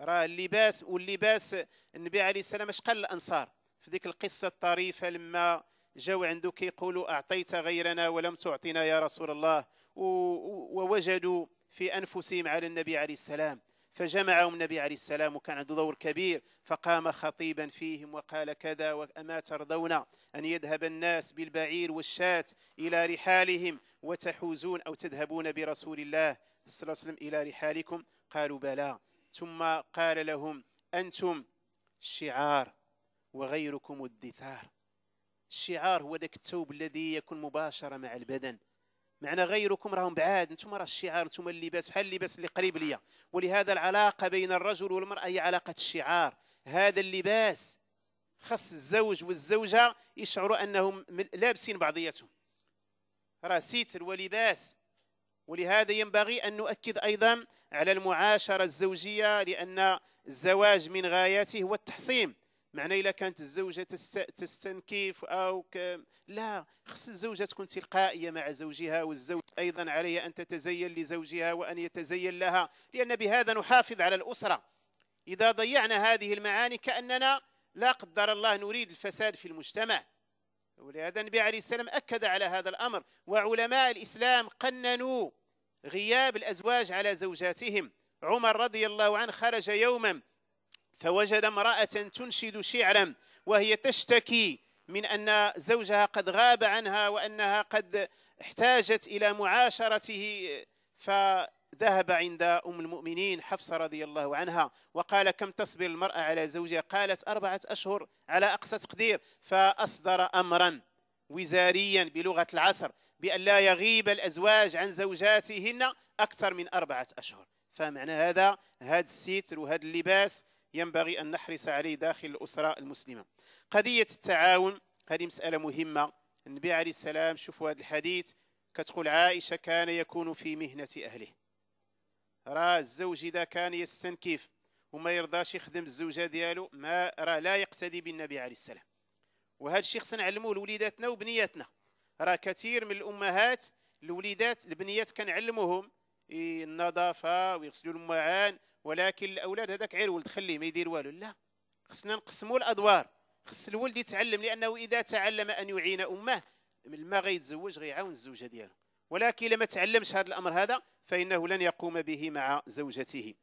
راه اللباس واللباس النبي عليه السلام اش قال الانصار في ذيك القصه الطريفه لما جاو عنده كيقولوا أعطيت غيرنا ولم تعطنا يا رسول الله ووجدوا في أنفسهم على النبي عليه السلام فجمعهم النبي عليه السلام وكان عنده دور كبير فقام خطيبا فيهم وقال كذا وما ترضون أن يذهب الناس بالبعير والشاة إلى رحالهم وتحوزون أو تذهبون برسول الله صلى الله عليه وسلم إلى رحالكم قالوا بلى ثم قال لهم أنتم الشعار وغيركم الدثار الشعار هو ذاك الثوب الذي يكون مباشره مع البدن معنى غيركم راهم بعاد انتم راه الشعار انتم اللباس بحال اللباس اللي قريب ليا ولهذا العلاقه بين الرجل والمراه هي علاقه الشعار هذا اللباس خص الزوج والزوجه يشعروا انهم لابسين بعضياتهم راه ستر ولباس ولهذا ينبغي ان نؤكد ايضا على المعاشره الزوجيه لان الزواج من غاياته هو التحصيم معنى الا كانت الزوجه تستنكف او ك... لا خص الزوجه تكون تلقائيه مع زوجها والزوج ايضا عليها ان تتزين لزوجها وان يتزين لها لان بهذا نحافظ على الاسره اذا ضيعنا هذه المعاني كاننا لا قدر الله نريد الفساد في المجتمع ولهذا النبي عليه السلام اكد على هذا الامر وعلماء الاسلام قننوا غياب الازواج على زوجاتهم عمر رضي الله عنه خرج يوما فوجد امرأة تنشد شعرا وهي تشتكي من أن زوجها قد غاب عنها وأنها قد احتاجت إلى معاشرته فذهب عند أم المؤمنين حفصة رضي الله عنها وقال كم تصبر المرأة على زوجها قالت أربعة أشهر على أقصى تقدير فأصدر أمرا وزاريا بلغة العصر بأن لا يغيب الأزواج عن زوجاتهن أكثر من أربعة أشهر فمعنى هذا هذا الستر وهذا اللباس ينبغي أن نحرص عليه داخل الأسرة المسلمة قضية التعاون هذه مسألة مهمة النبي عليه السلام شوفوا هذا الحديث كتقول عائشة كان يكون في مهنة أهله راه الزوج إذا كان يستنكف وما يرضاش يخدم الزوجة ديالو ما راه لا يقتدي بالنبي عليه السلام وهذا الشيء خصنا نعلموه لوليداتنا وبنياتنا راه كثير من الأمهات الوليدات البنيات كنعلموهم إيه، النظافة ويغسلوا المعان ولكن الاولاد هذاك عير ولد خليه ما يدير والو لا خصنا نقسموا الادوار خص الولد يتعلم لانه اذا تعلم ان يعين امه ما غيتزوج غيعاون الزوجه ديالو ولكن لما تعلمش هذا الامر هذا فانه لن يقوم به مع زوجته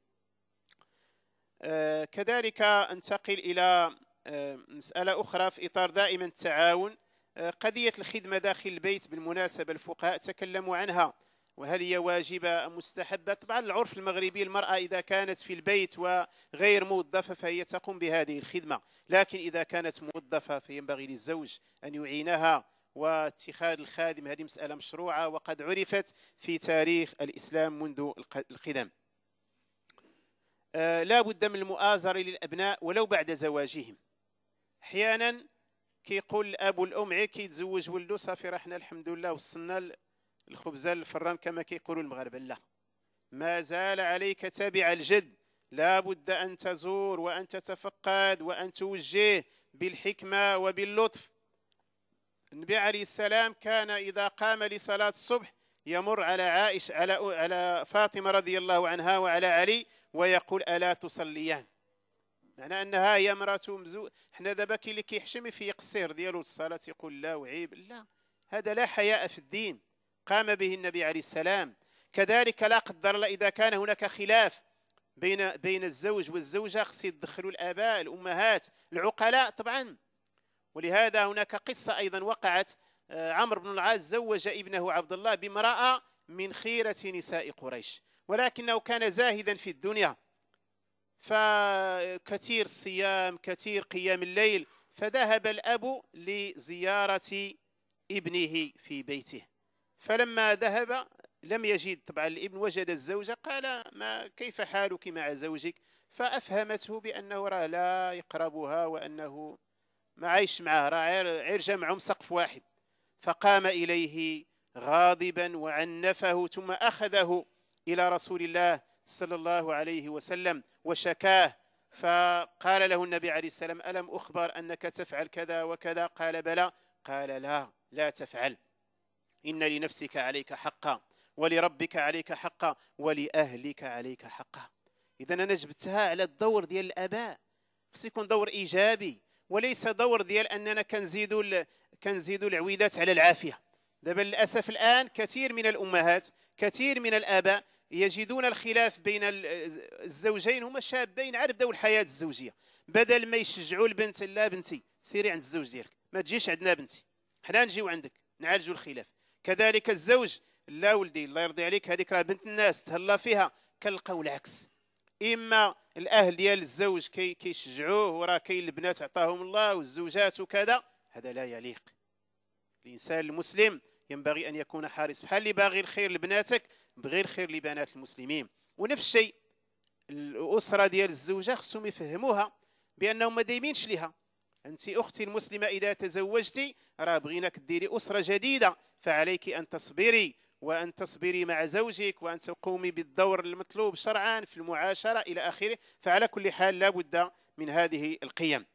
آه، كذلك انتقل الى آه، مساله اخرى في اطار دائما التعاون آه، قضيه الخدمه داخل البيت بالمناسبه الفقهاء تكلموا عنها وهل هي واجبة أم مستحبة طبعا العرف المغربي المرأة إذا كانت في البيت وغير موظفة فهي تقوم بهذه الخدمة لكن إذا كانت موظفة فينبغي للزوج أن يعينها واتخاذ الخادم هذه مسألة مشروعة وقد عرفت في تاريخ الإسلام منذ القدم آه، لا بد من المؤازرة للأبناء ولو بعد زواجهم أحيانا كيقول الأب والأم عيك كيتزوج ولدو صافي راه حنا الحمد لله وصلنا الخبز الفران كما كيقولوا المغاربه لا ما زال عليك تابع الجد لا بد أن تزور وأن تتفقد وأن توجه بالحكمة وباللطف النبي عليه السلام كان إذا قام لصلاة الصبح يمر على عائش على على فاطمة رضي الله عنها وعلى علي ويقول ألا تصليان معنى أنها هي امرأة مزو حنا دابا كاين اللي كيحشم في قصير ديالو الصلاة يقول لا وعيب لا هذا لا حياء في الدين قام به النبي عليه السلام كذلك لا قدر الله إذا كان هناك خلاف بين بين الزوج والزوجة خص يدخلوا الآباء الأمهات العقلاء طبعا ولهذا هناك قصة أيضا وقعت آه، عمرو بن العاص زوج ابنه عبد الله بامرأة من خيرة نساء قريش ولكنه كان زاهدا في الدنيا فكثير الصيام كثير قيام الليل فذهب الأب لزيارة ابنه في بيته فلما ذهب لم يجد طبعا الابن وجد الزوجة قال ما كيف حالك مع زوجك فأفهمته بأنه راه لا يقربها وأنه ما عايش معها راه عير جمعهم سقف واحد فقام إليه غاضبا وعنفه ثم أخذه إلى رسول الله صلى الله عليه وسلم وشكاه فقال له النبي عليه السلام ألم أخبر أنك تفعل كذا وكذا قال بلى قال لا لا تفعل إن لنفسك عليك حقا ولربك عليك حقا ولأهلك عليك حقا إذا أنا جبتها على الدور ديال الآباء خص يكون دور إيجابي وليس دور ديال أننا كنزيدوا كنزيدوا العويدات على العافية دابا للأسف الآن كثير من الأمهات كثير من الآباء يجدون الخلاف بين الزوجين هما شابين عاد بداو الحياة الزوجية بدل ما يشجعوا البنت لا بنتي سيري عند الزوج ديالك ما تجيش عندنا بنتي حنا نجيو عندك نعالجوا الخلاف كذلك الزوج لا ولدي الله يرضي عليك هذيك راه بنت الناس تهلا فيها كنلقاو العكس اما الاهل ديال الزوج كي كيشجعوه وراه كاين البنات عطاهم الله والزوجات وكذا هذا لا يليق الانسان المسلم ينبغي ان يكون حريص بحال اللي باغي الخير لبناتك بغير خير لبنات المسلمين ونفس الشيء الاسره ديال الزوجه خصهم يفهموها بانهم ما دايمينش ليها انت اختي المسلمه اذا تزوجتي راه بغيناك ديري اسره جديده فعليك أن تصبري وأن تصبري مع زوجك وأن تقومي بالدور المطلوب شرعا في المعاشرة إلى آخره فعلى كل حال لا بد من هذه القيم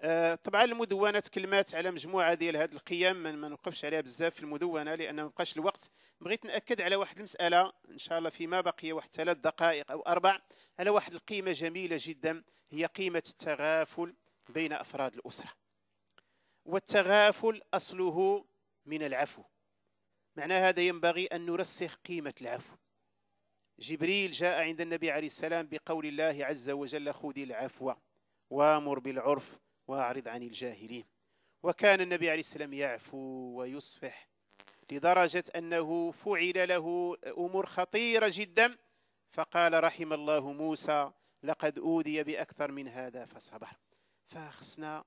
آه، طبعا المدونه تكلمات على مجموعه ديال هذه القيم ما نوقفش عليها بزاف في المدونه لان ما بقاش الوقت بغيت ناكد على واحد المساله ان شاء الله فيما بقي واحد ثلاث دقائق او اربع على واحد القيمه جميله جدا هي قيمه التغافل بين افراد الاسره والتغافل اصله من العفو معنى هذا ينبغي أن نرسخ قيمة العفو جبريل جاء عند النبي عليه السلام بقول الله عز وجل خذ العفو وامر بالعرف واعرض عن الجاهلين وكان النبي عليه السلام يعفو ويصفح لدرجة أنه فعل له أمور خطيرة جدا فقال رحم الله موسى لقد أوذي بأكثر من هذا فصبر فخصنا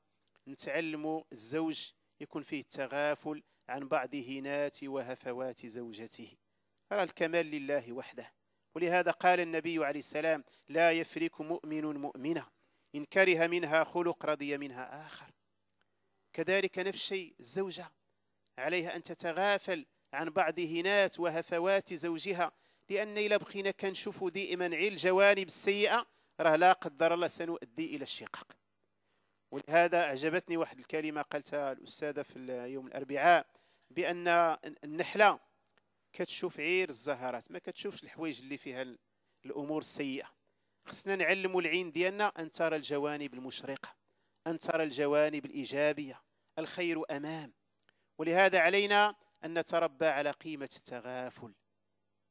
نتعلم الزوج يكون فيه التغافل عن بعض هنات وهفوات زوجته أرى الكمال لله وحده ولهذا قال النبي عليه السلام لا يفرك مؤمن مؤمنة إن كره منها خلق رضي منها آخر كذلك نفس الشيء الزوجة عليها أن تتغافل عن بعض هنات وهفوات زوجها لأن إلا بقينا كنشوفوا دائما عيل الجوانب السيئة راه لا قدر الله سنؤدي إلى الشقاق ولهذا أعجبتني واحد الكلمة قالتها الأستاذة في يوم الأربعاء بان النحله كتشوف غير الزهرات ما كتشوفش الحوايج اللي فيها الامور السيئه خصنا نعلموا العين ديالنا ان ترى الجوانب المشرقه ان ترى الجوانب الايجابيه الخير امام ولهذا علينا ان نتربى على قيمه التغافل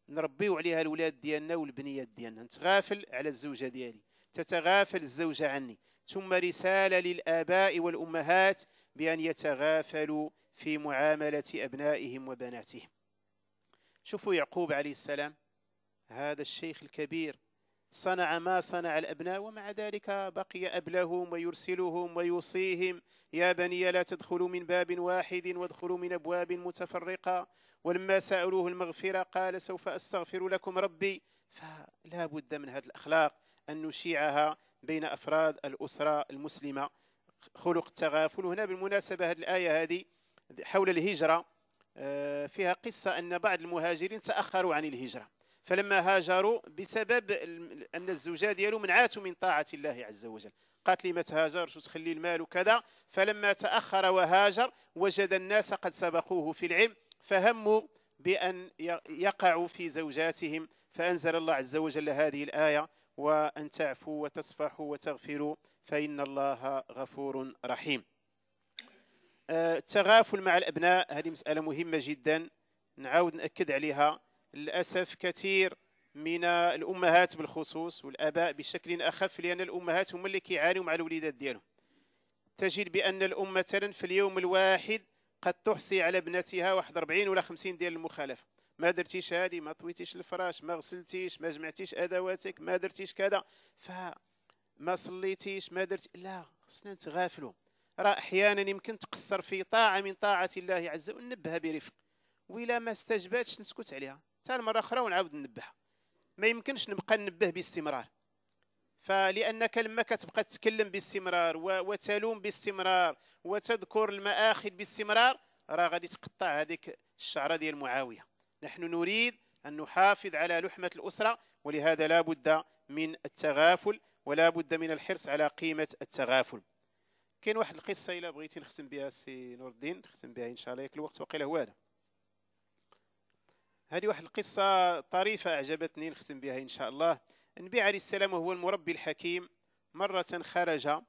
نربيو عليها الاولاد ديالنا والبنيات ديالنا نتغافل على الزوجه ديالي تتغافل الزوجه عني ثم رساله للاباء والامهات بان يتغافلوا في معاملة أبنائهم وبناتهم شوفوا يعقوب عليه السلام هذا الشيخ الكبير صنع ما صنع الأبناء ومع ذلك بقي أبلهم ويرسلهم ويوصيهم يا بني لا تدخلوا من باب واحد وادخلوا من أبواب متفرقة ولما سألوه المغفرة قال سوف أستغفر لكم ربي فلا بد من هذه الأخلاق أن نشيعها بين أفراد الأسرة المسلمة خلق التغافل هنا بالمناسبة هذه الآية هذه حول الهجرة آه، فيها قصة أن بعض المهاجرين تأخروا عن الهجرة فلما هاجروا بسبب أن الزوجة ديالو منعاتوا من طاعة الله عز وجل قالت لي ما تهاجرش وتخلي المال وكذا فلما تأخر وهاجر وجد الناس قد سبقوه في العلم فهموا بأن يقعوا في زوجاتهم فأنزل الله عز وجل هذه الآية وأن تعفوا وتصفحوا وتغفروا فإن الله غفور رحيم التغافل آه، مع الابناء هذه مساله مهمه جدا نعاود ناكد عليها للاسف كثير من الامهات بالخصوص والاباء بشكل اخف لان الامهات هم اللي كيعانيوا مع الوليدات ديالهم تجد بان الام مثلا في اليوم الواحد قد تحصي على ابنتها واحد 40 ولا 50 ديال المخالفه ما درتيش هذه ما طويتيش الفراش ما غسلتيش ما جمعتيش ادواتك ما درتيش كذا ف ما صليتيش ما درت لا خصنا نتغافلوا راه احيانا يمكن تقصر في طاعه من طاعه الله عز وجل نبه برفق ولا ما استجباتش نسكت عليها حتى مره اخرى ونعاود ننبهها ما يمكنش نبقى ننبه باستمرار فلانك لما كتبقى تتكلم باستمرار وتلوم باستمرار وتذكر المآخذ باستمرار راه غادي تقطع هذيك الشعره ديال معاويه نحن نريد ان نحافظ على لحمه الاسره ولهذا لا بد من التغافل ولا بد من الحرص على قيمه التغافل كاين واحد القصه الا بغيتي نختم بها سي نور الدين نختم بها ان شاء الله ياك الوقت واقيلا هو هذا هذه واحد القصه طريفه اعجبتني نختم بها ان شاء الله النبي عليه السلام وهو المربي الحكيم مره خرج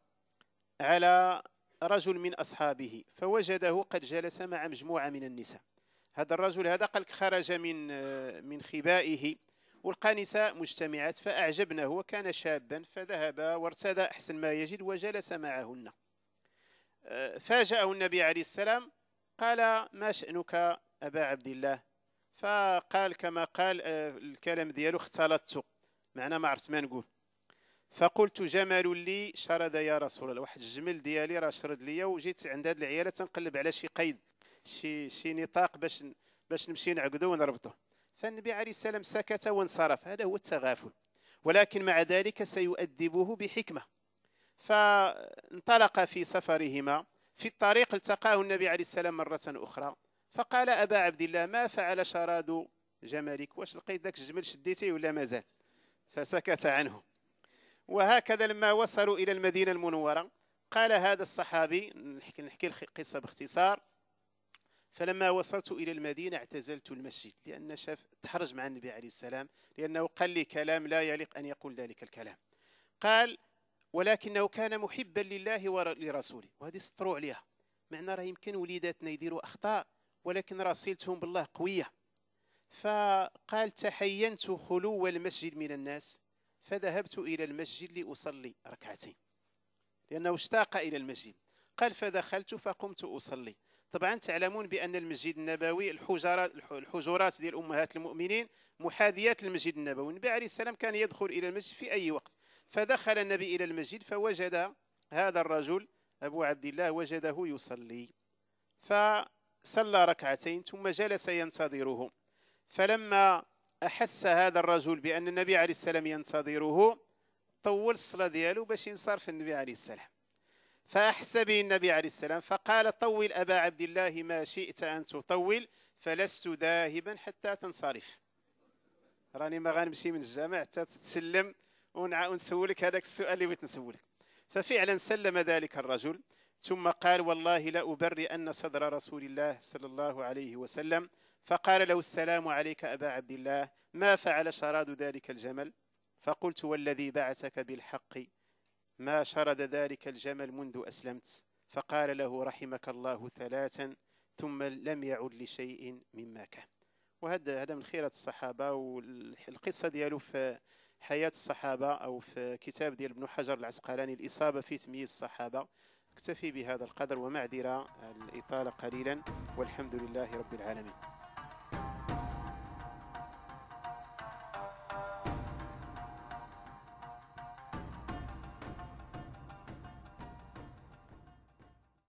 على رجل من اصحابه فوجده قد جلس مع مجموعه من النساء هذا الرجل هذا قال خرج من من خبائه ولقى نساء مجتمعات فأعجبنه وكان شابا فذهب وارتدى أحسن ما يجد وجلس معهن فاجأه النبي عليه السلام قال ما شأنك أبا عبد الله فقال كما قال آه، الكلام ديالو اختلطت معنا ما عرفت ما نقول فقلت جمل لي شرد يا رسول الله واحد الجمل ديالي راه شرد ليا وجيت عند هاد العياله تنقلب على شي قيد شي شي نطاق باش باش نمشي نعقدو ونربطو فالنبي عليه السلام سكت وانصرف هذا هو التغافل ولكن مع ذلك سيؤدبه بحكمه فانطلق في سفرهما في الطريق التقاه النبي عليه السلام مرة أخرى فقال أبا عبد الله ما فعل شراد جملك واش لقيت ذاك الجمل شديتيه ولا مازال فسكت عنه وهكذا لما وصلوا إلى المدينة المنورة قال هذا الصحابي نحكي, نحكي القصة باختصار فلما وصلت إلى المدينة اعتزلت المسجد لأن شاف تحرج مع النبي عليه السلام لأنه قال لي كلام لا يليق أن يقول ذلك الكلام قال ولكنه كان محبا لله ولرسوله وهذه سطروا عليها معنى راه يمكن وليداتنا يديروا اخطاء ولكن رسيلتهم بالله قويه فقال تحينت خلو المسجد من الناس فذهبت الى المسجد لاصلي ركعتين لانه اشتاق الى المسجد قال فدخلت فقمت اصلي طبعا تعلمون بان المسجد النبوي الحجرات الحجرات ديال امهات المؤمنين محاذيات المسجد النبوي النبي عليه السلام كان يدخل الى المسجد في اي وقت فدخل النبي إلى المسجد فوجد هذا الرجل أبو عبد الله وجده يصلي فصلى ركعتين ثم جلس ينتظره فلما أحس هذا الرجل بأن النبي عليه السلام ينتظره طول الصلاة دياله باش ينصرف النبي عليه السلام فأحس به النبي عليه السلام فقال طول أبا عبد الله ما شئت أن تطول فلست ذاهبا حتى تنصرف راني ما غنمشي من الجامع حتى تتسلم ونسولك هذاك السؤال اللي بغيت نسولك ففعلا سلم ذلك الرجل ثم قال والله لا أبرئ أن صدر رسول الله صلى الله عليه وسلم فقال له السلام عليك أبا عبد الله ما فعل شراد ذلك الجمل فقلت والذي بعثك بالحق ما شرد ذلك الجمل منذ أسلمت فقال له رحمك الله ثلاثا ثم لم يعد لشيء مما كان وهذا هذا من خيرة الصحابة والقصة دياله في حياة الصحابة أو في كتاب ديال ابن حجر العسقلاني الإصابة في تمييز الصحابة اكتفي بهذا القدر ومعذرة الإطالة قليلا والحمد لله رب العالمين